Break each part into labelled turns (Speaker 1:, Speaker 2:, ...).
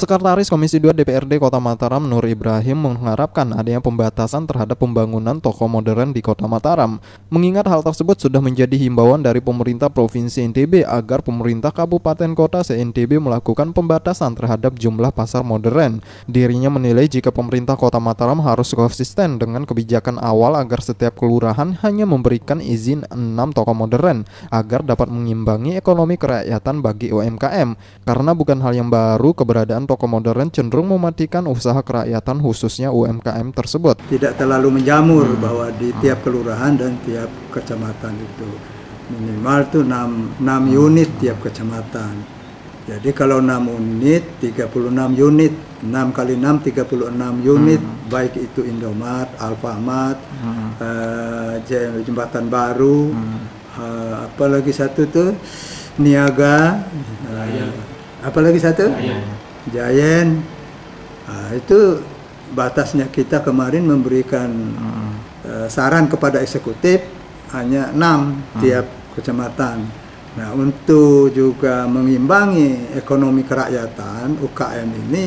Speaker 1: Sekretaris Komisi 2 DPRD Kota Mataram Nur Ibrahim mengharapkan adanya pembatasan terhadap pembangunan toko modern di Kota Mataram. Mengingat hal tersebut sudah menjadi himbauan dari pemerintah Provinsi NTB agar pemerintah kabupaten kota se-NTB melakukan pembatasan terhadap jumlah pasar modern. Dirinya menilai jika pemerintah Kota Mataram harus konsisten dengan kebijakan awal agar setiap kelurahan hanya memberikan izin 6 toko modern agar dapat mengimbangi ekonomi kerakyatan bagi UMKM. Karena bukan hal yang baru keberadaan toko modern cenderung mematikan usaha kerakyatan khususnya UMKM tersebut.
Speaker 2: Tidak terlalu menjamur hmm. bahwa di hmm. tiap kelurahan dan tiap kecamatan itu minimal itu 6, 6 unit tiap kecamatan. Jadi kalau 6 unit, 36 unit, 6 kali 6, 36 unit, hmm. baik itu Indomaret, Alfamart, hmm. uh, Jembatan Baru, hmm. uh, apalagi satu tuh Niaga, uh, apalagi satu? Raya. Giant nah, itu batasnya kita kemarin memberikan hmm. uh, saran kepada eksekutif hanya enam hmm. tiap kecamatan. Nah untuk juga mengimbangi ekonomi kerakyatan UKM ini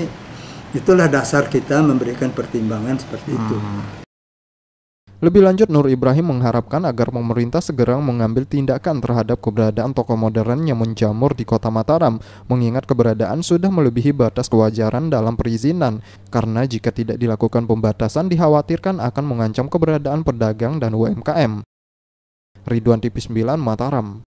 Speaker 2: itulah dasar kita memberikan pertimbangan seperti hmm. itu. Lebih
Speaker 1: lanjut, Nur Ibrahim mengharapkan agar pemerintah segera mengambil tindakan terhadap keberadaan toko modern yang menjamur di kota Mataram, mengingat keberadaan sudah melebihi batas kewajaran dalam perizinan. Karena jika tidak dilakukan pembatasan, dikhawatirkan akan mengancam keberadaan
Speaker 2: pedagang dan UMKM. Ridwan Tipis 9 Mataram